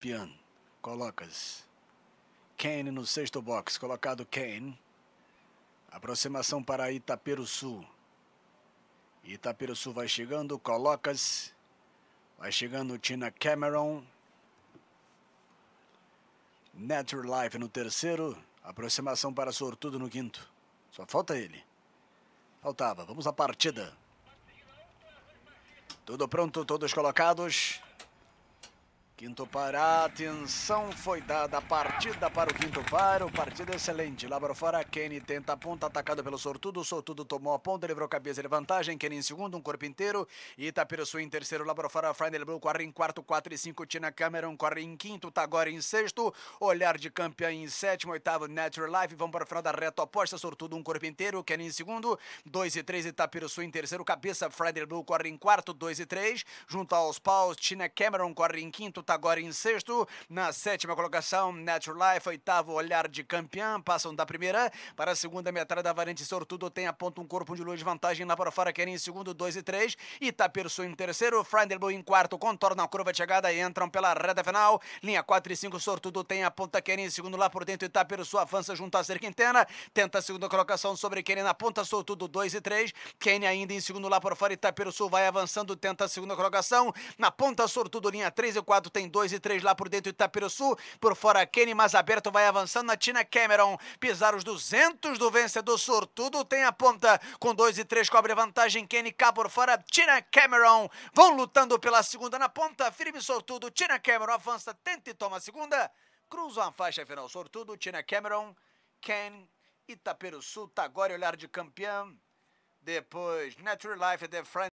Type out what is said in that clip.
Piano, colocas. Kane no sexto box, colocado Kane. Aproximação para Itaperu Sul. Itaperu Sul vai chegando, colocas. Vai chegando Tina Cameron. Natural Life no terceiro. Aproximação para Sortudo no quinto. Só falta ele. Faltava. Vamos à partida. Tudo pronto, todos colocados. Quinto Pará, atenção foi dada a partida para o quinto paro, partida é excelente. Lá para fora, Kenny tenta a ponta, atacado pelo Sortudo. O Sortudo tomou a ponta, livrou a cabeça de vantagem. Kenny em segundo, um corpo inteiro. Itapiruçu em terceiro, lá para fora, Friday Blue corre em quarto, 4 e 5. Tina Cameron corre em quinto, tá agora em sexto. Olhar de campeão em sétimo, oitavo, Natural Life. Vão para o final da reta oposta, Sortudo um corpo inteiro. Kenny em segundo, 2 e 3. Itapiruçu em terceiro, cabeça. Friday Blue corre em quarto, 2 e 3. Junto aos paus, Tina Cameron corre em quinto, Tagore tá agora em sexto. Na sétima colocação, Natural Life, oitavo olhar de campeã, passam da primeira para a segunda metade da variante Sortudo, tem a ponta um corpo de luz de vantagem lá para fora, querem em segundo, dois e três, Itapirsu em terceiro, Friendly em quarto, contorna a curva de chegada e entram pela reta final, linha 4 e 5, Sortudo tem a ponta, querem em segundo lá por dentro, Itapirsu avança junto à cerca tenta a segunda colocação sobre Querem na ponta, Sortudo dois e três Kenny ainda em segundo lá por fora, Itapirsu vai avançando, tenta a segunda colocação, na ponta, Sortudo linha 3 e 4, tem dois e três lá por dentro de Itapiruçu. Por fora, Kenny, mas aberto vai avançando na Tina Cameron. Pisar os 200 do vencedor sortudo. Tem a ponta com dois e três, cobre vantagem. Kenny cá por fora, Tina Cameron. Vão lutando pela segunda na ponta. Firme sortudo, Tina Cameron avança, tenta e toma a segunda. cruza a faixa final sortudo, Tina Cameron, Ken, tá agora Olhar de Campeão. Depois, Natural Life, The Friend.